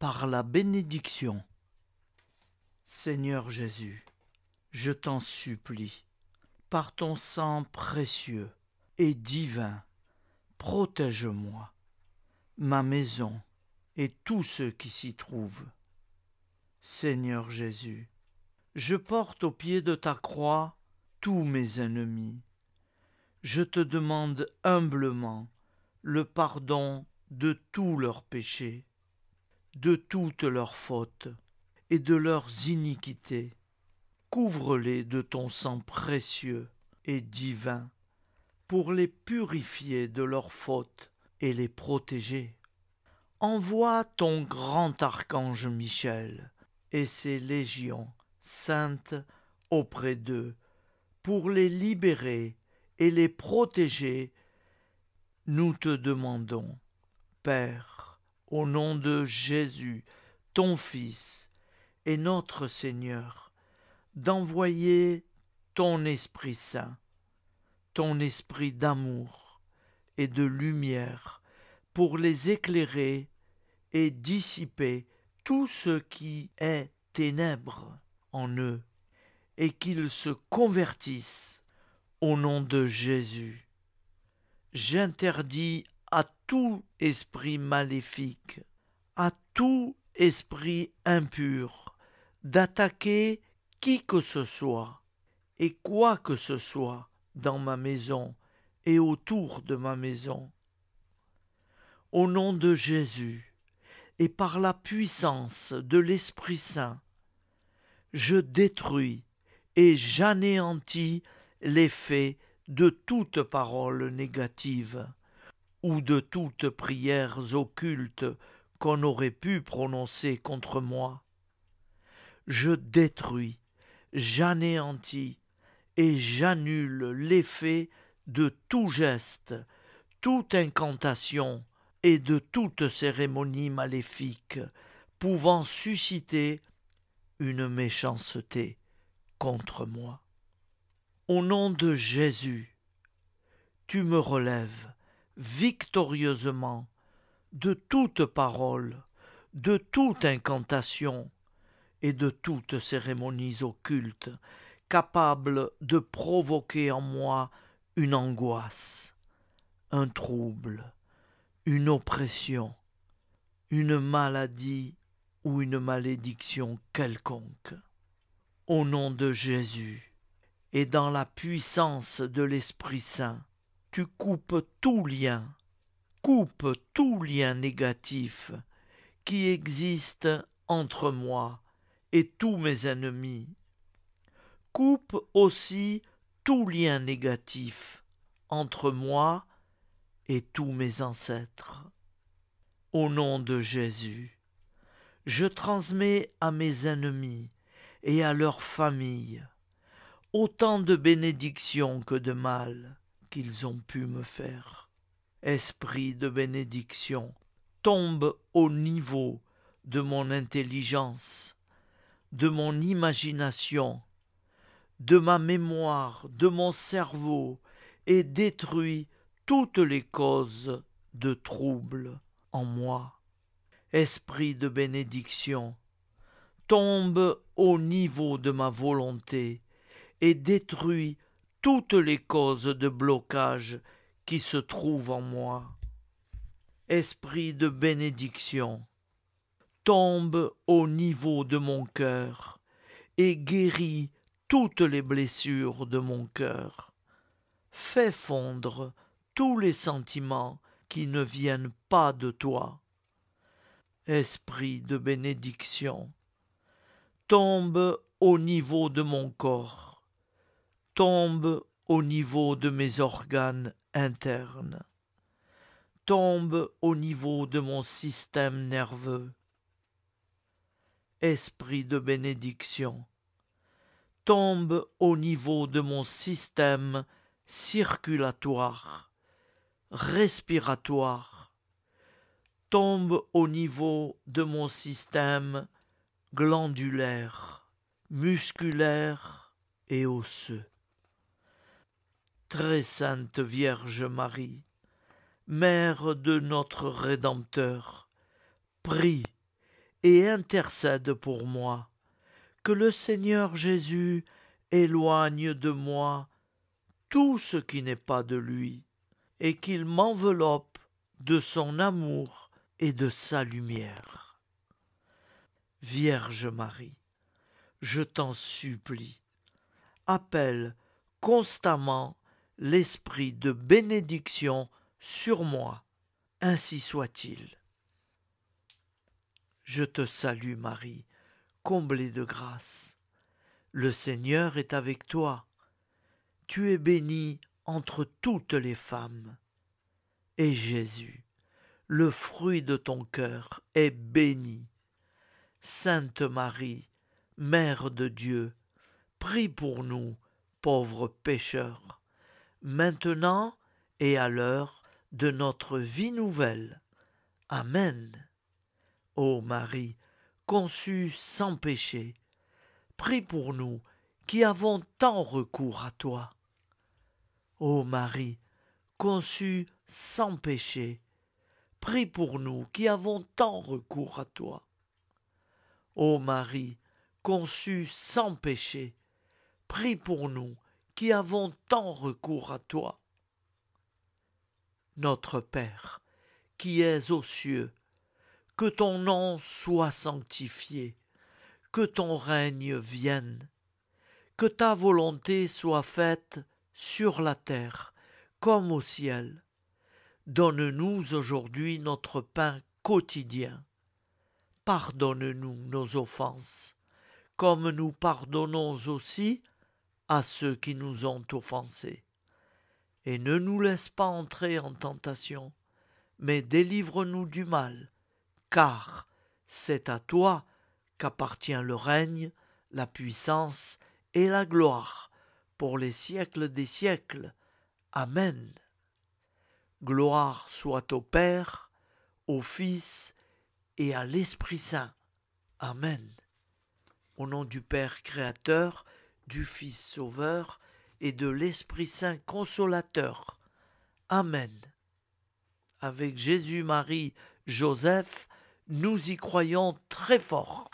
par la bénédiction. Seigneur Jésus, je t'en supplie, par ton sang précieux et divin, protège-moi, ma maison et tous ceux qui s'y trouvent. Seigneur Jésus, je porte au pied de ta croix tous mes ennemis. Je te demande humblement le pardon de tous leurs péchés, de toutes leurs fautes et de leurs iniquités. Couvre-les de ton sang précieux et divin pour les purifier de leurs fautes et les protéger. Envoie ton grand archange Michel et ses légions saintes auprès d'eux pour les libérer et les protéger, nous te demandons. Père, au nom de Jésus, ton Fils et notre Seigneur, d'envoyer ton Esprit Saint, ton Esprit d'amour et de lumière pour les éclairer et dissiper tout ce qui est ténèbres en eux et qu'ils se convertissent au nom de Jésus. J'interdis à tout esprit maléfique, à tout esprit impur, d'attaquer qui que ce soit, et quoi que ce soit dans ma maison et autour de ma maison. Au nom de Jésus, et par la puissance de l'Esprit Saint, je détruis et j'anéantis l'effet de toute parole négative ou de toutes prières occultes qu'on aurait pu prononcer contre moi. Je détruis, j'anéantis et j'annule l'effet de tout geste, toute incantation et de toute cérémonie maléfique pouvant susciter une méchanceté contre moi. Au nom de Jésus, tu me relèves victorieusement de toute parole, de toute incantation et de toutes cérémonies occultes capables de provoquer en moi une angoisse, un trouble, une oppression, une maladie ou une malédiction quelconque. Au nom de Jésus et dans la puissance de l'Esprit Saint, tu coupes tout lien, coupe tout lien négatif qui existe entre moi et tous mes ennemis. Coupe aussi tout lien négatif entre moi et tous mes ancêtres. Au nom de Jésus, je transmets à mes ennemis et à leurs familles autant de bénédictions que de mal qu'ils ont pu me faire. Esprit de bénédiction, tombe au niveau de mon intelligence, de mon imagination, de ma mémoire, de mon cerveau, et détruis toutes les causes de trouble en moi. Esprit de bénédiction, tombe au niveau de ma volonté, et détruis toutes les causes de blocage qui se trouvent en moi. Esprit de bénédiction, tombe au niveau de mon cœur et guéris toutes les blessures de mon cœur. Fais fondre tous les sentiments qui ne viennent pas de toi. Esprit de bénédiction, tombe au niveau de mon corps tombe au niveau de mes organes internes, tombe au niveau de mon système nerveux. Esprit de bénédiction, tombe au niveau de mon système circulatoire, respiratoire, tombe au niveau de mon système glandulaire, musculaire et osseux très sainte Vierge Marie, Mère de notre Rédempteur, prie et intercède pour moi, que le Seigneur Jésus éloigne de moi tout ce qui n'est pas de lui, et qu'il m'enveloppe de son amour et de sa lumière. Vierge Marie, je t'en supplie, appelle constamment l'esprit de bénédiction sur moi. Ainsi soit-il. Je te salue Marie, comblée de grâce. Le Seigneur est avec toi. Tu es bénie entre toutes les femmes. Et Jésus, le fruit de ton cœur, est béni. Sainte Marie, Mère de Dieu, prie pour nous, pauvres pécheurs maintenant et à l'heure de notre vie nouvelle. Amen. Ô Marie, conçue sans péché, prie pour nous qui avons tant recours à toi. Ô Marie, conçue sans péché, prie pour nous qui avons tant recours à toi. Ô Marie, conçue sans péché, prie pour nous qui avons tant recours à toi. Notre Père, qui es aux cieux, que ton nom soit sanctifié, que ton règne vienne, que ta volonté soit faite sur la terre comme au ciel. Donne-nous aujourd'hui notre pain quotidien. Pardonne-nous nos offenses, comme nous pardonnons aussi à ceux qui nous ont offensés. Et ne nous laisse pas entrer en tentation, mais délivre-nous du mal, car c'est à toi qu'appartient le règne, la puissance et la gloire pour les siècles des siècles. Amen. Gloire soit au Père, au Fils et à l'Esprit Saint. Amen. Au nom du Père Créateur, du Fils Sauveur et de l'Esprit Saint Consolateur. Amen. Avec Jésus, Marie, Joseph, nous y croyons très fort.